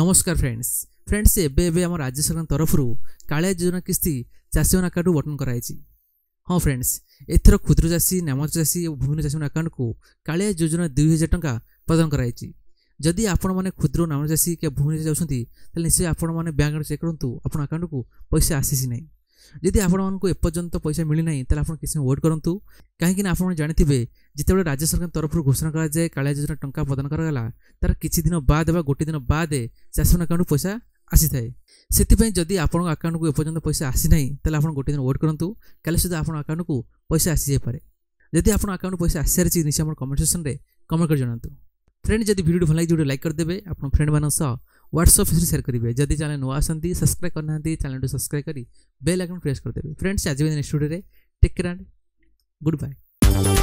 নমস্কার friends friends এবে এবে আমার রাজ্য সরকার তরফর কালিয়া যোজনা কিস্তি চাষীমান আকাউন্ট বটন করাইছি হ্যাঁ ফ্রেন্ডস এথর ক্ষুদ্র চাষী নামজ চাষী ও ভূমি চাষীমান আকাউন্টকু কালিয়া যোজনা দুই হাজার টাকা প্রদান করাইছি যদি আপনার ক্ষুদ্র নাম চাষী কে ভূমি যাচ্ছেন অনেক তাহলে নিশ্চয় আপনার ব্যাঙ্ক চেক করতু আপনার আকাউন্টকু পয়সা আসিছি না যদি এপর্যন্ত পয়সা মিলি না তাহলে আপনার কিছু ওয়েট କରନ୍ତୁ কিনা আপনার জাঁথিবে ଯେତେବେଳେ ରାଜ୍ୟ ସରକାରଙ୍କ ତରଫରୁ ଘୋଷଣା କରାଯାଏ କାଳିଆ ଯୋଜନା ଟଙ୍କା ପ୍ରଦାନ କରାଗଲା ତା'ର କିଛି ଦିନ ବାଦ ବା ଗୋଟିଏ ଦିନ ବାଦେ ଚାଷୀମାନଙ୍କ ଆକାଉଣ୍ଟକୁ ପଇସା ଆସିଥାଏ ସେଥିପାଇଁ ଯଦି ଆପଣଙ୍କ ଆକାଉଣ୍ଟକୁ ଏପର୍ଯ୍ୟନ୍ତ ପଇସା ଆସିନାହିଁ ତାହେଲେ ଆପଣ ଗୋଟିଏ ଦିନ ୱେଟ୍ କରନ୍ତୁ କାଲି ସୁଦ୍ଧା ଆପଣ ଆକାଉଣ୍ଟକୁ ପଇସା ଆସିଯାଇପାରେ ଯଦି ଆପଣ ଆକାଉଣ୍ଟ ପଇସା ଆସିସାରିଛି ନିଶ୍ଚୟ ଆମର କମେଣ୍ଟ ସେକ୍ସନରେ କମେଣ୍ଟ କରି ଜଣାନ୍ତୁ ଫ୍ରେଣ୍ଡ ଯଦି ଭିଡ଼ିଓଟି ଭଲ ଲାଗିଛି ଭିଡ଼ିଓ ଲାଇକ୍ କରିଦେବେ ଆପଣ ଫ୍ରେଣ୍ଡମାନଙ୍କ ସହ व्हाट्सअप फेसबुक शेयर करेंगे जदि चैनल नुआ आसती सब्सक्राइब करना चैनल को सब्सक्राइब कर बेल आइकन प्रेस करदे फ्रेंड्स आज भी next video take care and good bye